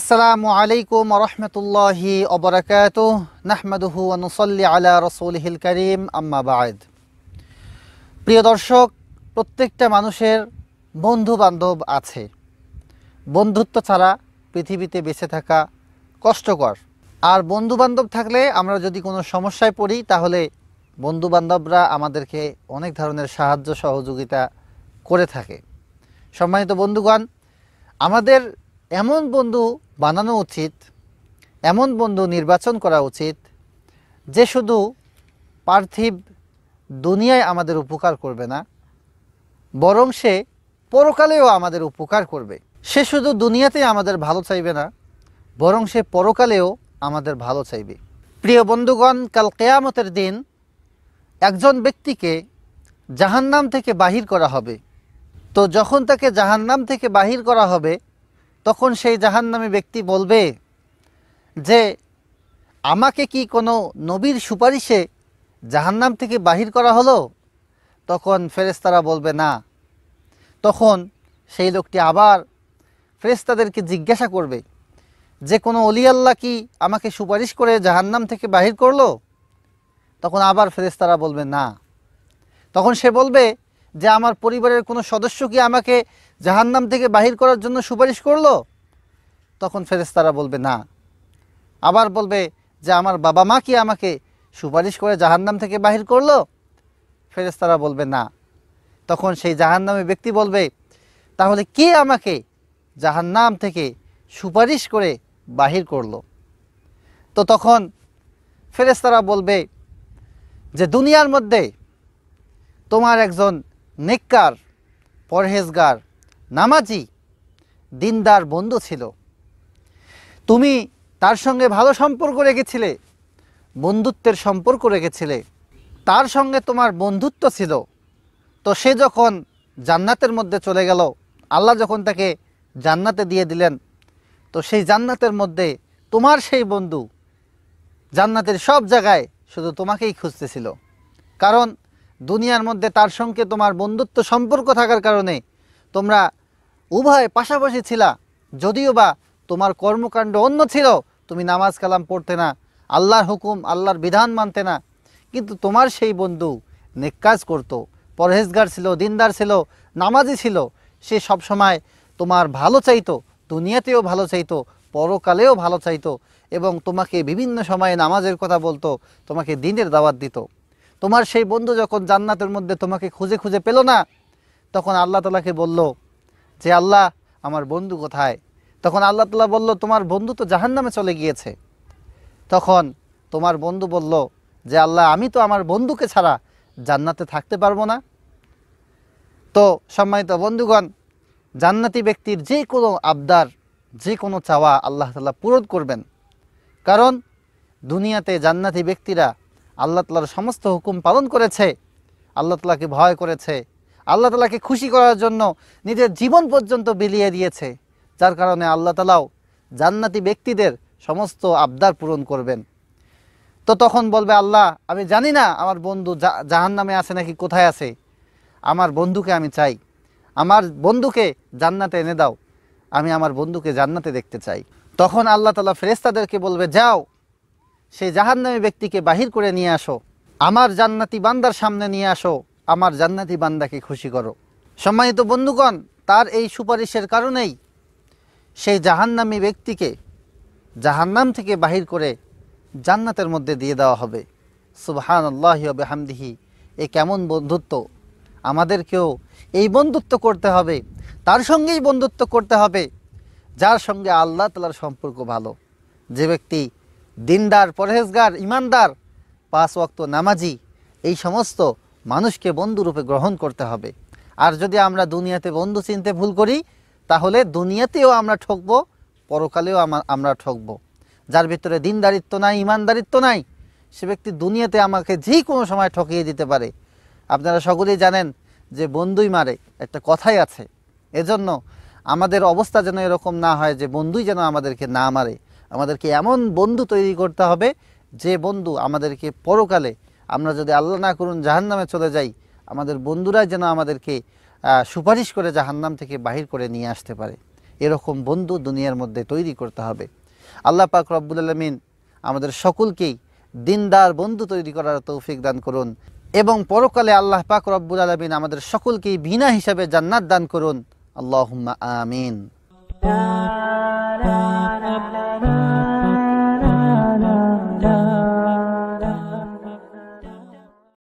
আসসালামু আলাইকুম রহমতুল্লাহি অবরাকাত নাহমাদুহু অনুসল্লি আলা রসুলহিল করিম আম্মা বায়দ প্রিয় দর্শক প্রত্যেকটা মানুষের বন্ধু বান্ধব আছে বন্ধুত্ব ছাড়া পৃথিবীতে বেঁচে থাকা কষ্টকর আর বন্ধুবান্ধব থাকলে আমরা যদি কোনো সমস্যায় পড়ি তাহলে বন্ধুবান্ধবরা আমাদেরকে অনেক ধরনের সাহায্য সহযোগিতা করে থাকে সম্মানিত বন্ধুগণ আমাদের এমন বন্ধু বানানো উচিত এমন বন্ধু নির্বাচন করা উচিত যে শুধু পার্থিব দুনিয়ায় আমাদের উপকার করবে না বরং সে পরকালেও আমাদের উপকার করবে সে শুধু দুনিয়াতে আমাদের ভালো চাইবে না বরং সে পরকালেও আমাদের ভালো চাইবে প্রিয় বন্ধুগণ কাল কেয়ামতের দিন একজন ব্যক্তিকে জাহান্নাম থেকে বাহির করা হবে তো যখন তাকে জাহান্নাম থেকে বাহির করা হবে তখন সেই জাহান্নামী ব্যক্তি বলবে যে আমাকে কি কোনো নবীর সুপারিশে জাহান্নাম থেকে বাহির করা হলো তখন ফেরেস্তারা বলবে না তখন সেই লোকটি আবার ফেরেস্তাদেরকে জিজ্ঞাসা করবে যে কোনো আল্লাহ কি আমাকে সুপারিশ করে জাহান্নাম থেকে বাহির করলো তখন আবার ফেরেস্তারা বলবে না তখন সে বলবে যে আমার পরিবারের কোনো সদস্য কি আমাকে জাহান্নাম থেকে বাহির করার জন্য সুপারিশ করলো তখন ফেরেস্তারা বলবে না আবার বলবে যে আমার বাবা মা কি আমাকে সুপারিশ করে জাহান্নাম থেকে বাহির করলো ফেরেস্তারা বলবে না তখন সেই জাহান্নামে ব্যক্তি বলবে তাহলে কে আমাকে জাহান্নাম থেকে সুপারিশ করে বাহির করলো তো তখন ফেরেস্তারা বলবে যে দুনিয়ার মধ্যে তোমার একজন নেককার পরহেজগার নামাজি দিনদার বন্ধু ছিল তুমি তার সঙ্গে ভালো সম্পর্ক রেখেছিলে বন্ধুত্বের সম্পর্ক রেখেছিলে তার সঙ্গে তোমার বন্ধুত্ব ছিল তো সে যখন জান্নাতের মধ্যে চলে গেল আল্লাহ যখন তাকে জান্নাতে দিয়ে দিলেন তো সেই জান্নাতের মধ্যে তোমার সেই বন্ধু জান্নাতের সব জায়গায় শুধু তোমাকেই খুঁজতেছিল কারণ দুনিয়ার মধ্যে তার সঙ্গে তোমার বন্ধুত্ব সম্পর্ক থাকার কারণে তোমরা উভয় পাশাপাশি ছিলা যদিও বা তোমার কর্মকাণ্ড অন্য ছিল তুমি নামাজ কালাম পড়তে না আল্লাহর হুকুম আল্লাহর বিধান মানতে না কিন্তু তোমার সেই বন্ধু নিকাজ করত করতো পরহেজগার ছিল দিনদার ছিল নামাজি ছিল সে সবসময় তোমার ভালো চাইতো দুনিয়াতেও ভালো চাইতো পরকালেও ভালো চাইতো এবং তোমাকে বিভিন্ন সময়ে নামাজের কথা বলতো তোমাকে দিনের দাওয়াত দিত তোমার সেই বন্ধু যখন জান্নাতের মধ্যে তোমাকে খুঁজে খুঁজে পেল না তখন আল্লাহ তালাকে বলল যে আল্লাহ আমার বন্ধু কোথায় তখন আল্লাহ তালা বলল তোমার বন্ধু তো জাহান নামে চলে গিয়েছে তখন তোমার বন্ধু বলল যে আল্লাহ আমি তো আমার বন্ধুকে ছাড়া জান্নাতে থাকতে পারবো না তো সম্মানিত বন্ধুগণ জান্নাতি ব্যক্তির যে কোনো আবদার যে কোনো চাওয়া আল্লাহ তালা পূরণ করবেন কারণ দুনিয়াতে জান্নাতি ব্যক্তিরা আল্লাহ তালার সমস্ত হুকুম পালন করেছে আল্লাহ তালাকে ভয় করেছে আল্লাহ তালাকে খুশি করার জন্য নিজের জীবন পর্যন্ত বিলিয়ে দিয়েছে যার কারণে আল্লাহ তালাও জান্নাতি ব্যক্তিদের সমস্ত আবদার পূরণ করবেন তো তখন বলবে আল্লাহ আমি জানি না আমার বন্ধু জাহান নামে আছে নাকি কোথায় আছে আমার বন্ধুকে আমি চাই আমার বন্ধুকে জান্নাতে এনে দাও আমি আমার বন্ধুকে জান্নাতে দেখতে চাই তখন আল্লাহ তালা ফেরেস্তাদেরকে বলবে যাও সেই নামী ব্যক্তিকে বাহির করে নিয়ে আসো আমার জান্নাতি বান্দার সামনে নিয়ে আসো আমার জান্নাতি বান্দাকে খুশি করো সম্মানিত বন্ধুগণ তার এই সুপারিশের কারণেই সেই জাহান্নামী ব্যক্তিকে জাহান্নাম থেকে বাহির করে জান্নাতের মধ্যে দিয়ে দেওয়া হবে সুবাহান হবে হামদিহি এ কেমন বন্ধুত্ব আমাদেরকেও এই বন্ধুত্ব করতে হবে তার সঙ্গেই বন্ধুত্ব করতে হবে যার সঙ্গে আল্লাহ তালার সম্পর্ক ভালো যে ব্যক্তি দিনদার পরহেজগার ইমানদার পাঁচ ওয়াক্ত নামাজি এই সমস্ত মানুষকে বন্ধুরূপে গ্রহণ করতে হবে আর যদি আমরা দুনিয়াতে বন্ধু চিনতে ভুল করি তাহলে দুনিয়াতেও আমরা ঠকব পরকালেও আমরা ঠকব যার ভিতরে দিনদারিত্ব নাই ইমানদারিত্ব নাই সে ব্যক্তি দুনিয়াতে আমাকে যে কোনো সময় ঠকিয়ে দিতে পারে আপনারা সকলেই জানেন যে বন্ধুই মারে একটা কথাই আছে এজন্য আমাদের অবস্থা যেন এরকম না হয় যে বন্ধুই যেন আমাদেরকে না মারে আমাদেরকে এমন বন্ধু তৈরি করতে হবে যে বন্ধু আমাদেরকে পরকালে আমরা যদি আল্লাহ না করুন জাহান্নামে চলে যাই আমাদের বন্ধুরা যেন আমাদেরকে সুপারিশ করে জাহান্নাম থেকে বাহির করে নিয়ে আসতে পারে এরকম বন্ধু দুনিয়ার মধ্যে তৈরি করতে হবে আল্লাহ পাক রব্বুল আলমিন আমাদের সকলকেই দিনদার বন্ধু তৈরি করার তৌফিক দান করুন এবং পরকালে আল্লাহ পাক রব্বুল আলমিন আমাদের সকলকেই বিনা হিসাবে জান্নাত দান করুন আল্লাহ আমিন Diana.